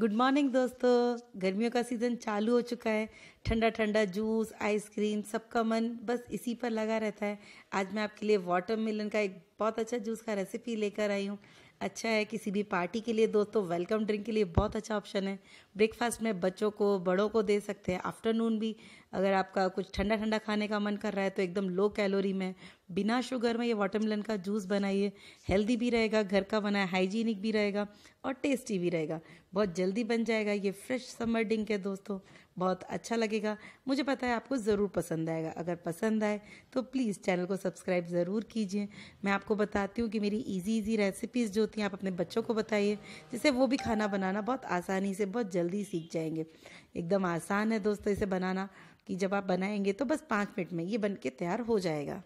good morning दोस्तों गर्मियों का सीज़न चालू हो चुका है ठंडा ठंडा जूस आइसक्रीम सबका मन बस इसी पर लगा रहता है आज मैं आपके लिए वाटरमेलन का एक बहुत अच्छा जूस का रेसिपी लेकर आई हूँ अच्छा है किसी भी पार्टी के लिए दोस्तों वेलकम ड्रिंक के लिए बहुत अच्छा ऑप्शन है ब्रेकफास्ट में बच्चों को बड़ों को दे सकते हैं आफ्टरनून भी अगर आपका कुछ ठंडा ठंडा खाने का मन कर रहा है तो एकदम लो कैलोरी में बिना शुगर में ये वाटरमेलन का जूस बनाइए हेल्दी भी रहेगा घर का बनाए हाइजीनिक भी रहेगा और टेस्टी भी रहेगा बहुत जल्दी बन जाएगा ये फ्रेश समर डिंक है दोस्तों बहुत अच्छा लगेगा मुझे पता है आपको ज़रूर पसंद आएगा अगर पसंद आए तो प्लीज़ चैनल को सब्सक्राइब ज़रूर कीजिए मैं आपको बताती हूँ कि मेरी इजी इजी रेसिपीज़ जो होती हैं आप अपने बच्चों को बताइए जिससे वो भी खाना बनाना बहुत आसानी से बहुत जल्दी सीख जाएंगे एकदम आसान है दोस्तों इसे बनाना कि जब आप बनाएंगे तो बस पाँच मिनट में ये बन के तैयार हो जाएगा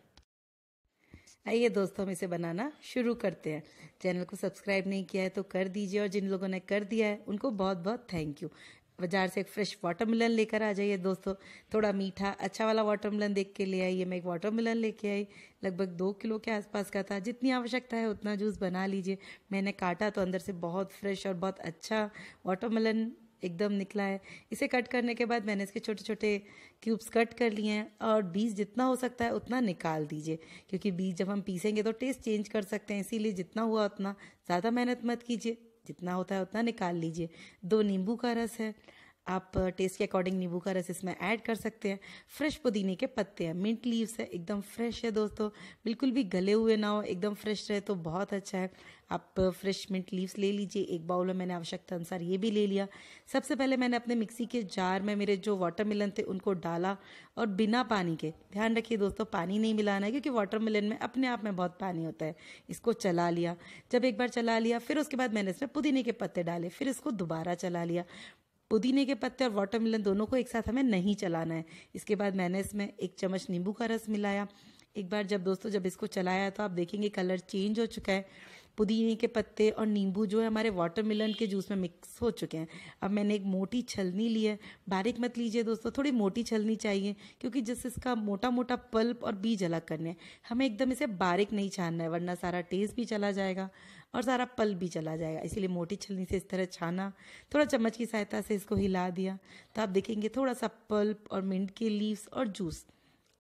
आइए दोस्तों हम इसे बनाना शुरू करते हैं चैनल को सब्सक्राइब नहीं किया है तो कर दीजिए और जिन लोगों ने कर दिया है उनको बहुत बहुत थैंक यू बाजार से एक फ्रेश वाटर मिलन लेकर आ जाइए दोस्तों थोड़ा मीठा अच्छा वाला वाटर मिलन देख के ले आइए मैं एक वाटर मिलन लेके आई लगभग दो किलो के आसपास का था जितनी आवश्यकता है उतना जूस बना लीजिए मैंने काटा तो अंदर से बहुत फ्रेश और बहुत अच्छा वाटर मिलन एकदम निकला है इसे कट करने के बाद मैंने इसके छोटे छोटे क्यूब्स कट कर लिए हैं और बीज जितना हो सकता है उतना निकाल दीजिए क्योंकि बीज जब हम पीसेंगे तो टेस्ट चेंज कर सकते हैं इसीलिए जितना हुआ उतना ज़्यादा मेहनत मत कीजिए जितना होता है उतना निकाल लीजिए दो नींबू का रस है आप टेस्ट के अकॉर्डिंग नींबू का रस इसमें ऐड कर सकते हैं फ्रेश पुदीने के पत्ते हैं मिंट लीव्स है एकदम फ्रेश है दोस्तों बिल्कुल भी गले हुए ना हो एकदम फ्रेश रहे तो बहुत अच्छा है आप फ्रेश मिंट लीव्स ले लीजिए एक बाउल में मैंने आवश्यकता अनुसार ये भी ले लिया सबसे पहले मैंने अपने मिक्सी के जार में मेरे जो मिलन थे उनको डाला और बिना पानी के ध्यान रखिए दोस्तों पानी नहीं मिलाना है क्योंकि मिलन में अपने आप में बहुत पानी होता है इसको चला लिया जब एक बार चला लिया फिर उसके बाद मैंने इसमें पुदीने के पत्ते डाले फिर इसको दोबारा चला लिया पुदीने के पत्ते और वाटरमेलन दोनों को एक साथ हमें नहीं चलाना है इसके बाद मैंने इसमें एक चम्मच नींबू का रस मिलाया एक बार जब दोस्तों जब इसको चलाया तो आप देखेंगे कलर चेंज हो चुका है पुदीने के पत्ते और नींबू जो है हमारे वाटरमेलन के जूस में मिक्स हो चुके हैं अब मैंने एक मोटी छलनी ली है बारीक मत लीजिए दोस्तों थोड़ी मोटी छलनी चाहिए क्योंकि जिससे इसका मोटा मोटा पल्प और बीज अलग करने हैं हमें एकदम इसे बारीक नहीं छानना है वरना सारा टेस्ट भी चला जाएगा और सारा पल भी चला जाएगा इसीलिए मोटी छलनी से इस तरह छाना थोड़ा चम्मच की सहायता से इसको हिला दिया तो आप देखेंगे थोड़ा सा पल्प और मिंट के लीव्स और जूस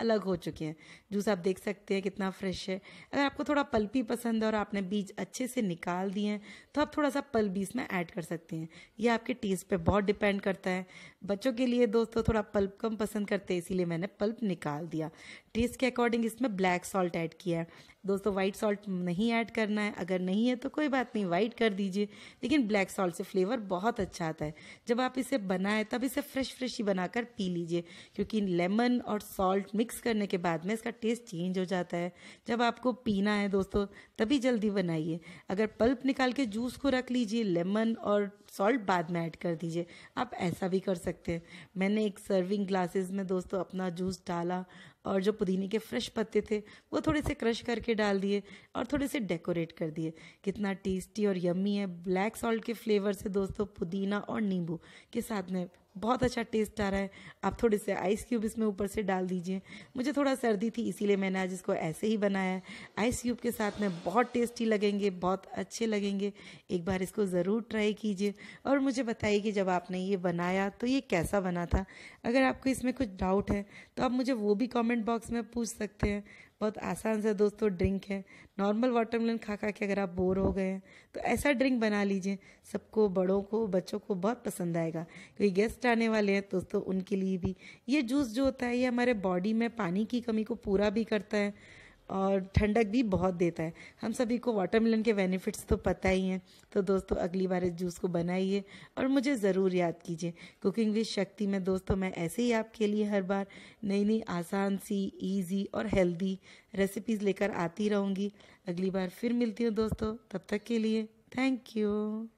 अलग हो चुके हैं जूस आप देख सकते हैं कितना फ्रेश है अगर आपको थोड़ा पल्पी पसंद है और आपने बीज अच्छे से निकाल दिए हैं तो आप थोड़ा सा पल भी इसमें ऐड कर सकते हैं ये आपके टेस्ट पे बहुत डिपेंड करता है बच्चों के लिए दोस्तों थोड़ा पल्प कम पसंद करते हैं इसीलिए मैंने पल्प निकाल दिया टेस्ट के अकॉर्डिंग इसमें ब्लैक सॉल्ट ऐड किया है दोस्तों वाइट सॉल्ट नहीं ऐड करना है अगर नहीं है तो कोई बात नहीं वाइट कर दीजिए लेकिन ब्लैक सॉल्ट से फ्लेवर बहुत अच्छा आता है जब आप इसे बनाएं तब इसे फ्रेश फ्रेश ही बनाकर पी लीजिए क्योंकि लेमन और सॉल्ट मिक्स मिक्स करने के बाद में इसका टेस्ट चेंज हो जाता है जब आपको पीना है दोस्तों तभी जल्दी बनाइए अगर पल्प निकाल के जूस को रख लीजिए लेमन और सॉल्ट बाद में ऐड कर दीजिए आप ऐसा भी कर सकते हैं मैंने एक सर्विंग ग्लासेस में दोस्तों अपना जूस डाला और जो पुदीने के फ्रेश पत्ते थे वो थोड़े से क्रश करके डाल दिए और थोड़े से डेकोरेट कर दिए कितना टेस्टी और यम्मी है ब्लैक सॉल्ट के फ्लेवर से दोस्तों पुदीना और नींबू के साथ में बहुत अच्छा टेस्ट आ रहा है आप थोड़े से आइस क्यूब इसमें ऊपर से डाल दीजिए मुझे थोड़ा सर्दी थी इसीलिए मैंने आज इसको ऐसे ही बनाया है आइस क्यूब के साथ में बहुत टेस्टी लगेंगे बहुत अच्छे लगेंगे एक बार इसको ज़रूर ट्राई कीजिए और मुझे बताइए कि जब आपने ये बनाया तो ये कैसा बना था अगर आपको इसमें कुछ डाउट है तो आप मुझे वो भी कॉमेंट कमेंट बॉक्स में पूछ सकते हैं बहुत आसान सा दोस्तों ड्रिंक है नॉर्मल वाटरमेलन खा खा के अगर आप बोर हो गए हैं तो ऐसा ड्रिंक बना लीजिए सबको बड़ों को बच्चों को बहुत पसंद आएगा क्योंकि गेस्ट आने वाले हैं दोस्तों उनके लिए भी ये जूस जो होता है ये हमारे बॉडी में पानी की कमी को पूरा भी करता है और ठंडक भी बहुत देता है हम सभी को वाटरमेलन के बेनिफिट्स तो पता ही हैं तो दोस्तों अगली बार इस जूस को बनाइए और मुझे ज़रूर याद कीजिए कुकिंग विद शक्ति में दोस्तों मैं ऐसे ही आपके लिए हर बार नई नई आसान सी ईजी और हेल्दी रेसिपीज़ लेकर आती रहूँगी अगली बार फिर मिलती हूँ दोस्तों तब तक के लिए थैंक यू